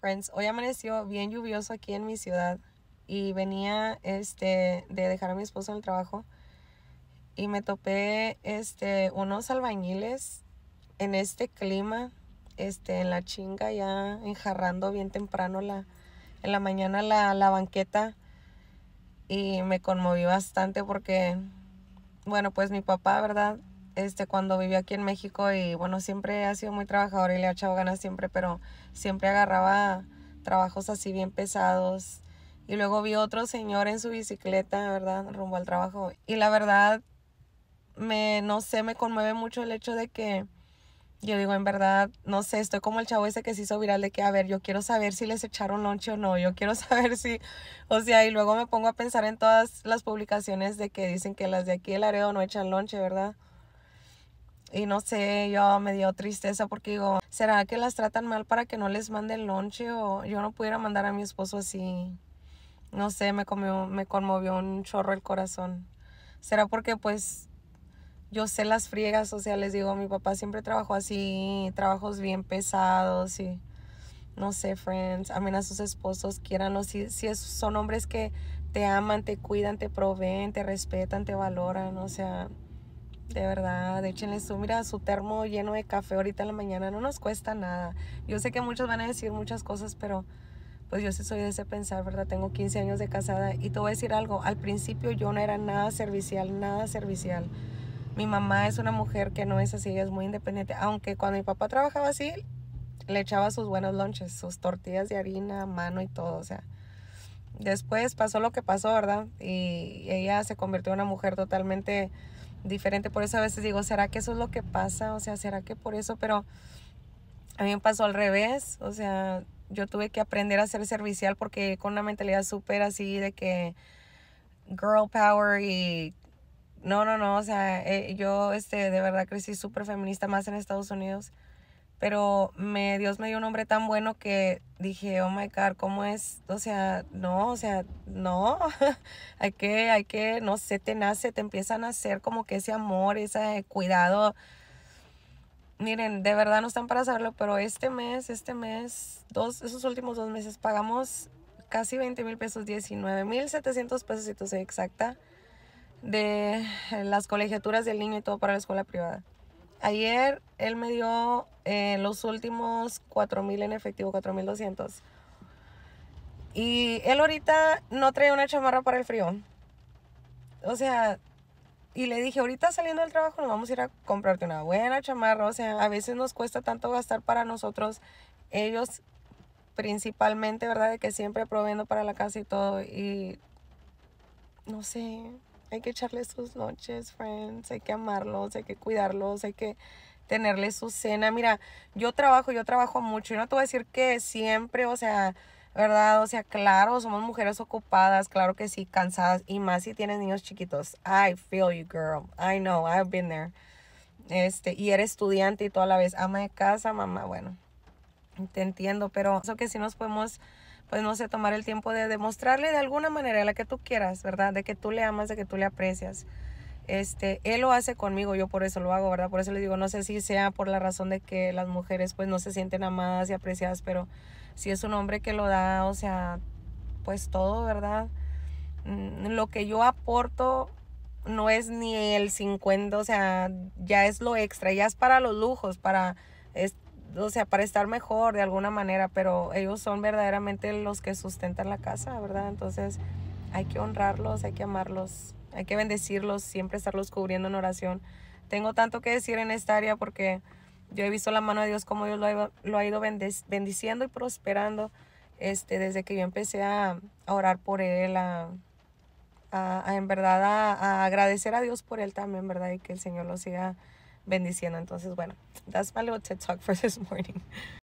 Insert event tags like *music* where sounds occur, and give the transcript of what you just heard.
Friends, hoy amaneció bien lluvioso aquí en mi ciudad y venía este, de dejar a mi esposo en el trabajo y me topé este, unos albañiles en este clima, este, en la chinga ya enjarrando bien temprano la, en la mañana la, la banqueta y me conmoví bastante porque, bueno, pues mi papá, ¿verdad? este, cuando viví aquí en México y bueno, siempre ha sido muy trabajador y le ha echado ganas siempre, pero siempre agarraba trabajos así bien pesados. Y luego vi otro señor en su bicicleta, ¿verdad? Rumbo al trabajo. Y la verdad, me, no sé, me conmueve mucho el hecho de que yo digo, en verdad, no sé, estoy como el chavo ese que se hizo viral de que, a ver, yo quiero saber si les echaron lonche o no, yo quiero *laughs* saber si, o sea, y luego me pongo a pensar en todas las publicaciones de que dicen que las de aquí el areo no echan lonche, ¿verdad? Y no sé, yo me dio tristeza porque digo, ¿será que las tratan mal para que no les mande el lonche? O yo no pudiera mandar a mi esposo así. No sé, me, me conmovió un chorro el corazón. ¿Será porque pues yo sé las friegas? O sea, les digo, mi papá siempre trabajó así, trabajos bien pesados y no sé, friends, amen a sus esposos, quieran si, si son hombres que te aman, te cuidan, te proveen, te respetan, te valoran, o sea, de verdad, échenle su, mira, su termo lleno de café ahorita en la mañana, no nos cuesta nada. Yo sé que muchos van a decir muchas cosas, pero pues yo sí soy de ese pensar, ¿verdad? Tengo 15 años de casada y te voy a decir algo, al principio yo no era nada servicial, nada servicial. Mi mamá es una mujer que no es así, es muy independiente, aunque cuando mi papá trabajaba así, le echaba sus buenos lunches. sus tortillas de harina, mano y todo, o sea. Después pasó lo que pasó, ¿verdad? Y ella se convirtió en una mujer totalmente diferente. Por eso a veces digo, ¿será que eso es lo que pasa? O sea, ¿será que por eso? Pero a mí me pasó al revés. O sea, yo tuve que aprender a ser servicial porque con una mentalidad súper así de que girl power y... No, no, no. O sea, eh, yo este, de verdad crecí súper feminista más en Estados Unidos pero me, Dios me dio un hombre tan bueno que dije, oh my God, ¿cómo es? O sea, no, o sea, no, *laughs* hay que, hay que, no sé, te nace, te empiezan a hacer como que ese amor, ese cuidado. Miren, de verdad no están para saberlo, pero este mes, este mes, dos, esos últimos dos meses pagamos casi 20 mil pesos, 19 mil 700 pesos, si tú soy exacta, de las colegiaturas del niño y todo para la escuela privada. Ayer él me dio eh, los últimos mil en efectivo, 4.200. Y él ahorita no trae una chamarra para el frío. O sea, y le dije, ahorita saliendo del trabajo nos vamos a ir a comprarte una buena chamarra. O sea, a veces nos cuesta tanto gastar para nosotros, ellos principalmente, ¿verdad? De que siempre proviendo para la casa y todo. Y no sé, hay que echarle sus noches, friends, hay que amarlos, hay que cuidarlos, hay que tenerle su cena. Mira, yo trabajo, yo trabajo mucho, y no te voy a decir que siempre, o sea, ¿verdad? O sea, claro, somos mujeres ocupadas, claro que sí, cansadas, y más si tienes niños chiquitos. I feel you, girl. I know, I've been there. Este, y eres estudiante y toda la vez ama de casa, mamá, bueno, te entiendo, pero eso que sí nos podemos, pues no sé, tomar el tiempo de demostrarle de alguna manera la que tú quieras, ¿verdad? De que tú le amas, de que tú le aprecias. Este, él lo hace conmigo, yo por eso lo hago, ¿verdad? Por eso le digo, no sé si sea por la razón de que las mujeres pues no se sienten amadas y apreciadas, pero si es un hombre que lo da, o sea, pues todo, ¿verdad? Mm, lo que yo aporto no es ni el 50, o sea, ya es lo extra, ya es para los lujos, para es o sea, para estar mejor de alguna manera, pero ellos son verdaderamente los que sustentan la casa, ¿verdad? Entonces hay que honrarlos, hay que amarlos, hay que bendecirlos, siempre estarlos cubriendo en oración. Tengo tanto que decir en esta área porque yo he visto la mano de Dios como Dios lo ha, ido bendiciendo y prosperando este, desde que yo empecé a, orar por él, a, en verdad a, agradecer a Dios por él también, ¿verdad? Y que el Señor lo siga bendiciendo. Entonces, bueno, that's my little Talk for this morning.